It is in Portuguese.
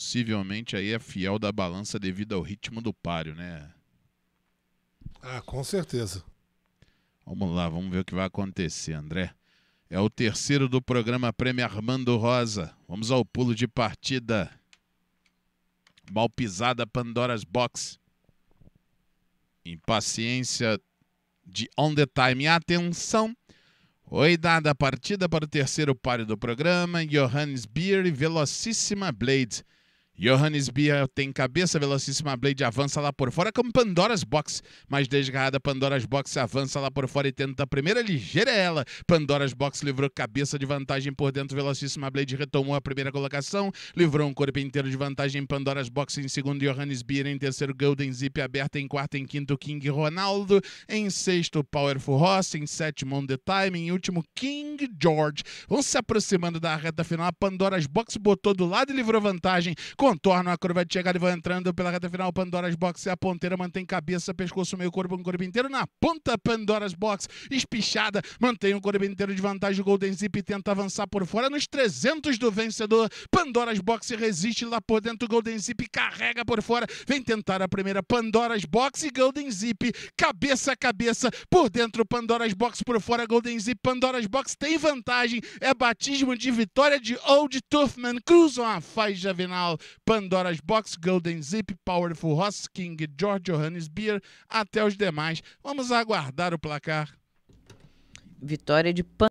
possivelmente aí é fiel da balança devido ao ritmo do páreo, né? Ah, com certeza. Vamos lá, vamos ver o que vai acontecer, André. É o terceiro do programa Prêmio Armando Rosa. Vamos ao pulo de partida. Mal pisada Pandora's Box. Impaciência de On The Time. atenção, Oi, dada a partida para o terceiro páreo do programa, Johannes Beer e Velocíssima Blade. Johannes Bia tem cabeça velocíssima, Blade avança lá por fora como Pandora's Box, mas desgarrada Pandora's Box avança lá por fora e tenta a primeira ligeira é ela. Pandora's Box livrou cabeça de vantagem por dentro, velocíssima Blade retomou a primeira colocação, livrou um corpo inteiro de vantagem Pandora's Box em segundo, Johannes Bia em terceiro, Golden Zip aberta em quarto, em quinto King Ronaldo, em sexto Powerful Ross, em sétimo On The Time, em último King George. Vão se aproximando da reta final, Pandora's Box botou do lado e livrou vantagem com Contorna a curva de chegada e vai entrando pela reta final. Pandora's Box é a ponteira, mantém cabeça, pescoço, meio corpo, um corpo inteiro. Na ponta, Pandora's Box, espichada, mantém um corpo inteiro de vantagem. O Golden Zip tenta avançar por fora nos 300 do vencedor. Pandora's Box resiste lá por dentro. Golden Zip carrega por fora. Vem tentar a primeira. Pandora's Box e Golden Zip. Cabeça a cabeça. Por dentro, Pandora's Box. Por fora, Golden Zip. Pandora's Box tem vantagem. É batismo de vitória de Old Tuffman. Cruzam a faixa final. Pandora's Box, Golden Zip, Powerful Hoss, King George Johannes Beer, até os demais. Vamos aguardar o placar. Vitória de Pan